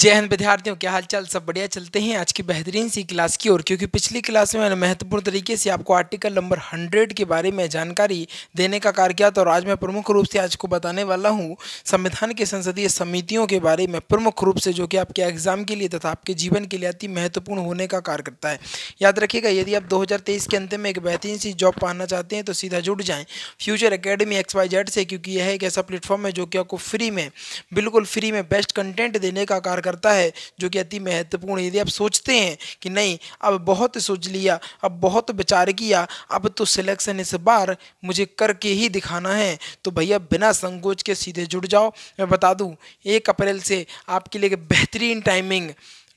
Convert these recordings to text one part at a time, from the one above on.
जय हिंद विद्यार्थियों क्या हालचाल सब बढ़िया चलते हैं आज की बेहतरीन सी क्लास की ओर क्योंकि पिछली क्लास में मैंने महत्वपूर्ण तरीके से आपको आर्टिकल नंबर हंड्रेड के बारे में जानकारी देने का कार्य किया था और आज मैं प्रमुख रूप से आज को बताने वाला हूँ संविधान के संसदीय समितियों के बारे में प्रमुख रूप से जो कि आपके एग्जाम के लिए तथा आपके जीवन के लिए अति महत्वपूर्ण होने का कार्य करता है याद रखिएगा यदि आप दो के अंत में एक बेहतरीन सी जॉब पाना चाहते हैं तो सीधा जुड़ जाएँ future academy X Y Z से क्योंकि यह एक ऐसा प्लेटफॉर्म है जो कि आपको फ्री में बिल्कुल फ्री में बेस्ट कंटेंट देने का कार्य विचार करता है जो कि अति महत्वपूर्ण यदि आप सोचते हैं कि नहीं अब बहुत सोच लिया अब बहुत विचार किया अब तो सिलेक्शन इस बार मुझे करके ही दिखाना है तो भैया बिना संकोच के सीधे जुड़ जाओ मैं बता दूँ एक अप्रैल से आपके लिए बेहतरीन टाइमिंग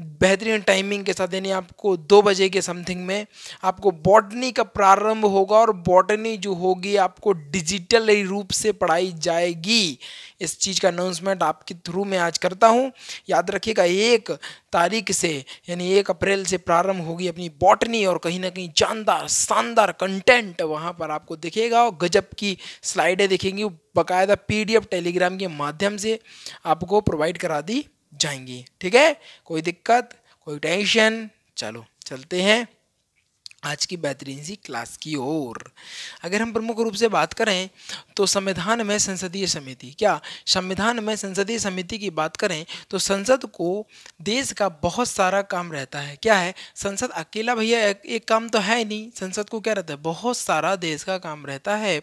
बेहतरीन टाइमिंग के साथ यानी आपको दो बजे के समथिंग में आपको बॉटनी का प्रारंभ होगा और बॉटनी जो होगी आपको डिजिटल रूप से पढ़ाई जाएगी इस चीज़ का अनाउंसमेंट आपके थ्रू मैं आज करता हूँ याद रखिएगा एक तारीख से यानी एक अप्रैल से प्रारंभ होगी अपनी बॉटनी और कहीं ना कहीं जानदार शानदार कंटेंट वहाँ पर आपको दिखेगा और गजब की स्लाइडें दिखेंगी बाकायदा पी टेलीग्राम के माध्यम से आपको प्रोवाइड करा दी जाएंगी ठीक है कोई दिक्कत कोई टेंशन चलो चलते हैं आज की बेहतरीन सी क्लास की ओर अगर हम प्रमुख रूप से बात करें तो संविधान में संसदीय समिति क्या संविधान में संसदीय समिति की बात करें तो संसद को देश का बहुत सारा काम रहता है क्या है संसद अकेला भैया एक, एक काम तो है नहीं संसद को क्या रहता है बहुत सारा देश का काम रहता है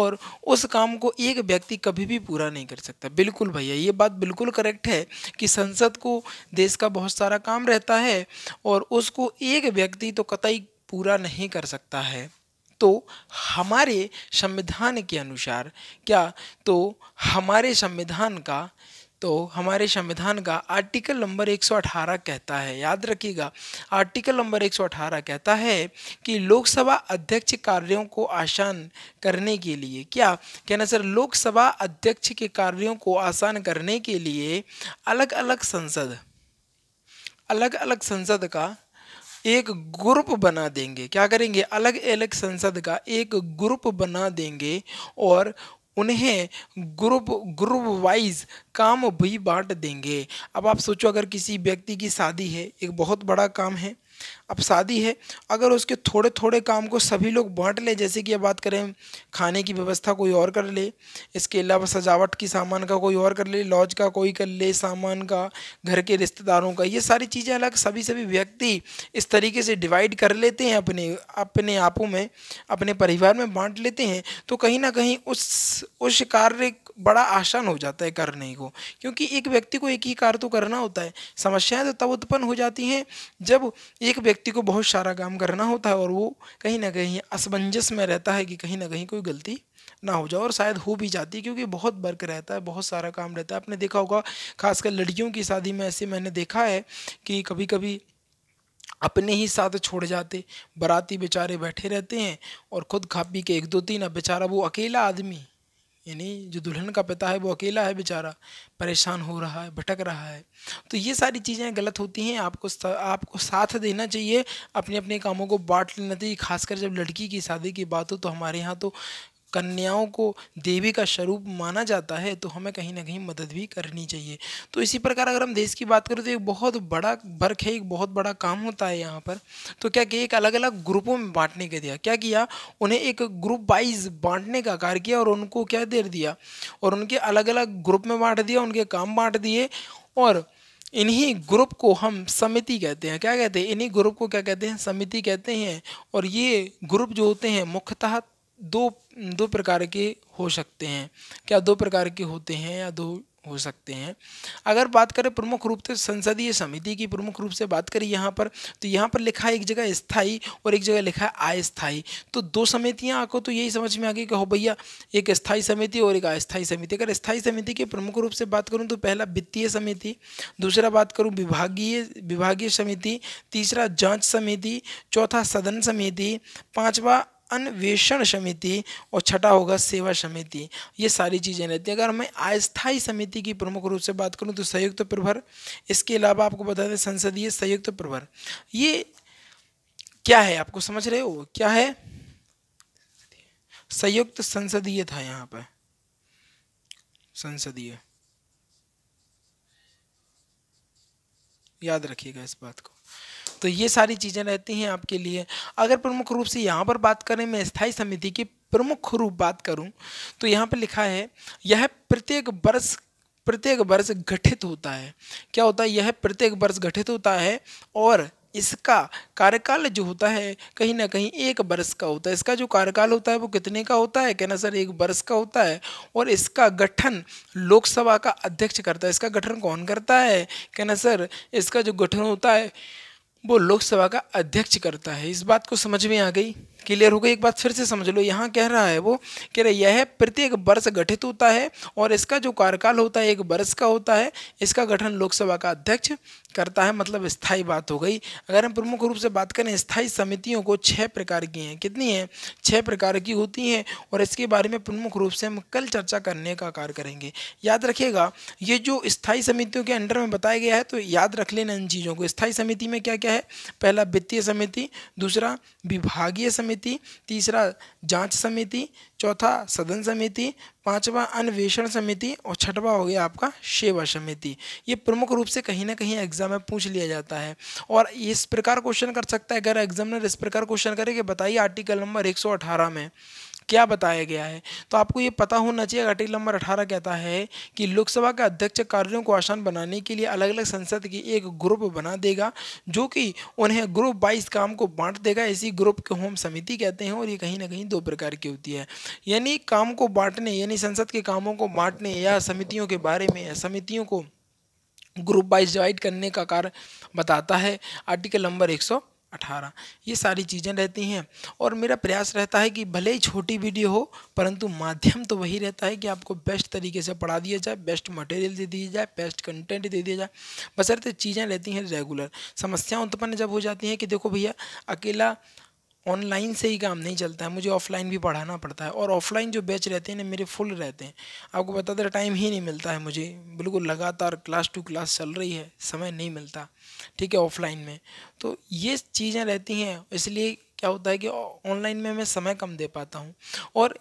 और उस काम को एक व्यक्ति कभी भी पूरा नहीं कर सकता बिल्कुल भैया ये बात बिल्कुल करेक्ट है कि संसद को देश का बहुत सारा काम रहता है और उसको एक व्यक्ति तो कतई पूरा नहीं कर सकता है तो हमारे संविधान के अनुसार क्या तो हमारे संविधान का तो हमारे संविधान का आर्टिकल नंबर 118 कहता है याद रखिएगा आर्टिकल नंबर 118 कहता है कि लोकसभा अध्यक्ष कार्यों को आसान करने के लिए क्या कहना सर लोकसभा अध्यक्ष के कार्यों को आसान करने के लिए अलग अलग संसद अलग अलग संसद का एक ग्रुप बना देंगे क्या करेंगे अलग अलग संसद का एक ग्रुप बना देंगे और उन्हें ग्रुप ग्रुप वाइज काम भी बांट देंगे अब आप सोचो अगर किसी व्यक्ति की शादी है एक बहुत बड़ा काम है अब शादी है अगर उसके थोड़े थोड़े काम को सभी लोग बांट लें जैसे कि अब बात करें खाने की व्यवस्था कोई और कर ले इसके अलावा सजावट की सामान का कोई और कर ले लॉज का कोई कर ले सामान का घर के रिश्तेदारों का ये सारी चीज़ें अलग सभी सभी व्यक्ति इस तरीके से डिवाइड कर लेते हैं अपने अपने आपों में अपने परिवार में बांट लेते हैं तो कहीं ना कहीं उस उस कार्य बड़ा आसान हो जाता है करने को क्योंकि एक व्यक्ति को एक ही कार्य तो करना होता है समस्याएं तो तब उत्पन्न हो जाती हैं जब ये एक व्यक्ति को बहुत सारा काम करना होता है और वो कहीं ना कहीं असमंजस में रहता है कि कहीं ना कहीं कोई गलती ना हो जाए और शायद हो भी जाती है क्योंकि बहुत वर्क रहता है बहुत सारा काम रहता है आपने देखा होगा खासकर लड़कियों की शादी में ऐसे मैंने देखा है कि कभी कभी अपने ही साथ छोड़ जाते बराती बेचारे बैठे रहते हैं और खुद खा पी के एक दो तीन अब बेचारा वो अकेला आदमी यानी जो दुल्हन का पिता है वो अकेला है बेचारा परेशान हो रहा है भटक रहा है तो ये सारी चीज़ें गलत होती हैं आपको आपको साथ देना चाहिए अपने अपने कामों को बांट लेना चाहिए खासकर जब लड़की की शादी की बात हो तो हमारे यहाँ तो कन्याओं को देवी का स्वरूप माना जाता है तो हमें कहीं ना कहीं मदद भी करनी चाहिए तो इसी प्रकार अगर हम देश की बात करें तो एक बहुत बड़ा वर्क है एक बहुत बड़ा काम होता है यहाँ पर तो क्या किया एक अलग अलग ग्रुपों में बांटने के दिया क्या किया उन्हें एक ग्रुप वाइज बांटने का कार्य किया और उनको क्या दे दिया और उनके अलग अलग ग्रुप में बांट दिया उनके काम बांट दिए और इन्हीं ग्रुप को हम समिति कहते हैं क्या कहते हैं इन्हीं ग्रुप को क्या कहते हैं समिति कहते हैं और ये ग्रुप जो होते हैं मुख्यतः दो दो प्रकार के हो सकते हैं क्या दो प्रकार के होते हैं या दो हो सकते हैं अगर बात करें प्रमुख रूप से संसदीय समिति की प्रमुख रूप से बात करें यहाँ पर तो यहाँ पर लिखा है एक जगह स्थाई और एक जगह लिखा है अस्थाई तो दो समितियाँ आपको तो यही समझ में आ गई कि हो भैया एक स्थायी समिति और एक अस्थाई समिति अगर स्थायी समिति की प्रमुख रूप से बात करूँ तो पहला वित्तीय समिति दूसरा बात करूँ विभागीय विभागीय समिति तीसरा जाँच समिति चौथा सदन समिति पाँचवा अन्वेषण समिति और छठा होगा सेवा समिति ये सारी चीज़ें रहती हैं अगर मैं अस्थायी समिति की प्रमुख रूप से बात करूँ तो संयुक्त प्रभर इसके अलावा आपको बता दें संसदीय संयुक्त प्रभर ये क्या है आपको समझ रहे हो क्या है संयुक्त संसदीय था यहाँ पर संसदीय याद रखिएगा इस बात को तो ये सारी चीज़ें रहती हैं आपके लिए अगर प्रमुख रूप से यहाँ पर बात करें मैं स्थायी समिति की प्रमुख रूप बात करूँ तो यहाँ पर लिखा है यह प्रत्येक वर्ष प्रत्येक वर्ष गठित होता है क्या होता है यह प्रत्येक वर्ष गठित होता है और इसका कार्यकाल जो होता है कहीं ना कहीं एक वर्ष का होता है इसका जो कार्यकाल होता है वो कितने का होता है कहना सर एक वर्ष का होता है और इसका गठन लोकसभा का अध्यक्ष करता है इसका गठन कौन करता है कहना सर इसका जो गठन होता है वो लोकसभा का अध्यक्ष करता है इस बात को समझ में आ गई क्लियर हो गई एक बात फिर से समझ लो यहाँ कह रहा है वो कह रहा है यह प्रत्येक वर्ष गठित होता है और इसका जो कार्यकाल होता है एक वर्ष का होता है इसका गठन लोकसभा का अध्यक्ष करता है मतलब स्थायी बात हो गई अगर हम प्रमुख रूप से बात करें स्थायी समितियों को छः प्रकार की हैं कितनी हैं छः प्रकार की होती हैं और इसके बारे में प्रमुख रूप से हम कल चर्चा करने का कार्य करेंगे याद रखिएगा ये जो स्थायी समितियों के अंडर में बताया गया है तो याद रख लेना इन चीज़ों को स्थायी समिति में क्या क्या है पहला वित्तीय समिति दूसरा विभागीय समिति समिति तीसरा जांच समिति चौथा सदन समिति पांचवा अन्वेषण समिति और छठवा हो गया आपका सेवा समिति ये प्रमुख रूप से कहीं ना कहीं एग्जाम में पूछ लिया जाता है और इस प्रकार क्वेश्चन कर सकता है अगर एग्जामिनर इस प्रकार क्वेश्चन करे कि बताइए आर्टिकल नंबर एक में क्या बताया गया है तो आपको ये पता होना चाहिए आर्टिकल नंबर अठारह कहता है कि लोकसभा का अध्यक्ष कार्यों को आसान बनाने के लिए अलग अलग संसद की एक ग्रुप बना देगा जो कि उन्हें ग्रुप वाइज काम को बांट देगा इसी ग्रुप को होम समिति कहते हैं और ये कहीं ना कहीं दो प्रकार की होती है यानी काम को बांटने यानी संसद के कामों को बांटने या समितियों के बारे में या समितियों को ग्रुप वाइज डिवाइड करने का कार्य बताता है आर्टिकल नंबर एक सौ अठारह ये सारी चीज़ें रहती हैं और मेरा प्रयास रहता है कि भले ही छोटी वीडियो हो परंतु माध्यम तो वही रहता है कि आपको बेस्ट तरीके से पढ़ा दिया जाए बेस्ट मटेरियल दे दिया जाए बेस्ट कंटेंट दे दिया जाए बसरते चीज़ें रहती हैं रेगुलर समस्याएं उत्पन्न जब हो जाती हैं कि देखो भैया अकेला ऑनलाइन से ही काम नहीं चलता है मुझे ऑफलाइन भी पढ़ाना पड़ता है और ऑफलाइन जो बैच रहते हैं ना मेरे फुल रहते हैं आपको बता दें टाइम ही नहीं मिलता है मुझे बिल्कुल लगातार क्लास टू क्लास चल रही है समय नहीं मिलता ठीक है ऑफलाइन में तो ये चीज़ें रहती हैं इसलिए क्या होता है कि ऑनलाइन में मैं समय कम दे पाता हूँ और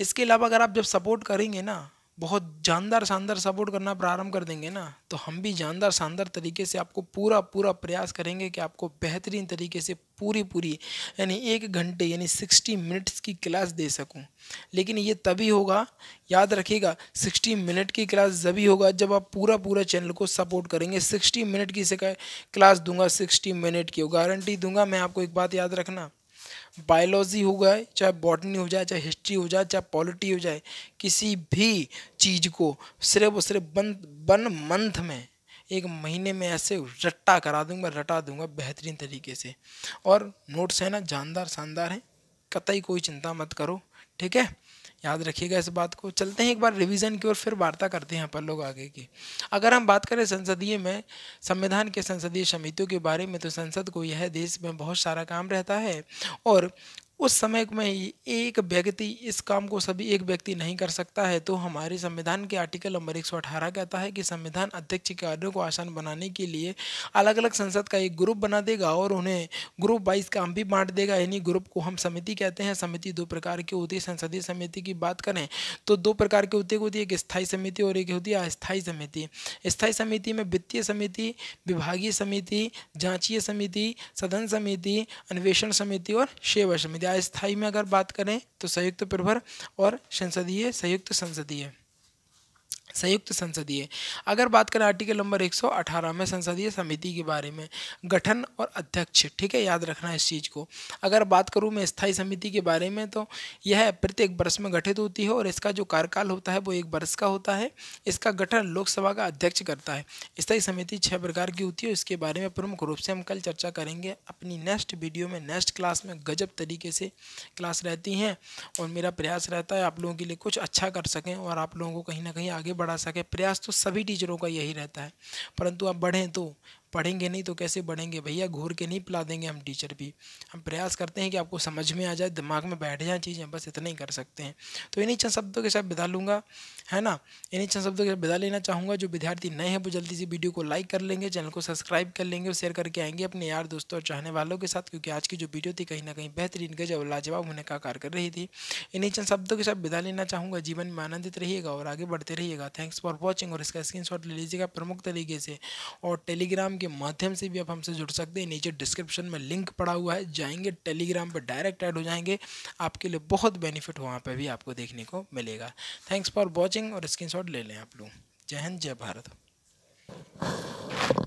इसके अलावा अगर आप जब सपोर्ट करेंगे ना बहुत जानदार शानदार सपोर्ट करना प्रारंभ कर देंगे ना तो हम भी जानदार शानदार तरीके से आपको पूरा पूरा प्रयास करेंगे कि आपको बेहतरीन तरीके से पूरी पूरी यानी एक घंटे यानी सिक्सटी मिनट्स की क्लास दे सकूं लेकिन ये तभी होगा याद रखिएगा सिक्सटी मिनट की क्लास जभी होगा जब आप पूरा पूरा चैनल को सपोर्ट करेंगे सिक्सटी मिनट की क्लास दूंगा सिक्सटी मिनट की गारंटी दूंगा मैं आपको एक बात याद रखना बायोलॉजी हो जाए चाहे बॉटनी हो जाए चाहे हिस्ट्री हो जाए चाहे पॉलिटी हो जाए किसी भी चीज़ को सिर्फ और सिर्फ बन वन मंथ में एक महीने में ऐसे रट्टा करा दूंगा रटा दूंगा बेहतरीन तरीके से और नोट्स है ना जानदार शानदार हैं कतई कोई चिंता मत करो ठीक है याद रखिएगा इस बात को चलते हैं एक बार रिवीजन की ओर फिर वार्ता करते हैं अपन लोग आगे की अगर हम बात करें संसदीय में संविधान के संसदीय समितियों के बारे में तो संसद को यह देश में बहुत सारा काम रहता है और उस समय में एक व्यक्ति इस काम को सभी एक व्यक्ति नहीं कर सकता है तो हमारे संविधान के आर्टिकल नंबर एक कहता है कि संविधान अध्यक्ष के कार्यों को आसान बनाने के लिए अलग अलग संसद का एक ग्रुप बना देगा और उन्हें ग्रुप वाइज काम भी बांट देगा यानी ग्रुप को हम समिति कहते हैं समिति दो प्रकार की होती है संसदीय समिति की बात करें तो दो प्रकार की होती होती है एक स्थायी समिति और एक होती है अस्थायी समिति स्थायी समिति में वित्तीय समिति विभागीय समिति जांचीय समिति सदन समिति अन्वेषण समिति और सेवा समिति या में अगर बात करें तो संयुक्त प्रभर और संसदीय संयुक्त संसदीय संयुक्त संसदीय अगर बात करें आर्टिकल नंबर 118 में संसदीय समिति के बारे में गठन और अध्यक्ष ठीक है याद रखना इस चीज़ को अगर बात करूँ मैं स्थायी समिति के बारे में तो यह प्रत्येक वर्ष में गठित होती है और इसका जो कार्यकाल होता है वो एक वर्ष का होता है इसका गठन लोकसभा का अध्यक्ष करता है स्थायी समिति छः प्रकार की होती है इसके बारे में प्रमुख रूप से हम कल चर्चा करेंगे अपनी नेक्स्ट वीडियो में नेक्स्ट क्लास में गजब तरीके से क्लास रहती हैं और मेरा प्रयास रहता है आप लोगों के लिए कुछ अच्छा कर सकें और आप लोगों को कहीं ना कहीं आगे बढ़ बढ़ा सके प्रयास तो सभी टीचरों का यही रहता है परंतु आप बढ़ें तो पढ़ेंगे नहीं तो कैसे बढ़ेंगे भैया घूर के नहीं पिला देंगे हम टीचर भी हम प्रयास करते हैं कि आपको समझ में आ जाए दिमाग में बैठ जाए चीज़ें बस इतना ही कर सकते हैं तो इन्हीं चंद शब्दों के साथ बिता लूँगा है ना इन्हीं चंद शब्दों के साथ बिता लेना चाहूँगा जो विद्यार्थी नए हैं वो जल्दी से वीडियो को लाइक कर लेंगे चैनल को सब्सक्राइब कर लेंगे और शेयर करके आएंगे अपने यार दोस्तों और चाहने वालों के साथ क्योंकि आज की जो वीडियो थी कहीं ना कहीं बेहतरीन गजब लाजवाब होने का कार्य कर रही थी इन्हीं चंद शब्दों के साथ बिता लेना चाहूँगा जीवन में आनंदित रहिएगा और आगे बढ़ते रहिएगा थैंक्स फॉर वॉचिंग और इसका स्क्रीन ले लीजिएगा प्रमुख तरीके से और टेलीग्राम टेलीग्राम के माध्यम से भी आप हमसे जुड़ सकते हैं नीचे डिस्क्रिप्शन में लिंक पड़ा हुआ है जाएंगे टेलीग्राम पर डायरेक्ट ऐड हो जाएंगे आपके लिए बहुत बेनिफिट वहाँ पर भी आपको देखने को मिलेगा थैंक्स फॉर वॉचिंग और स्क्रीन ले लें आप लोग जय हिंद जय भारत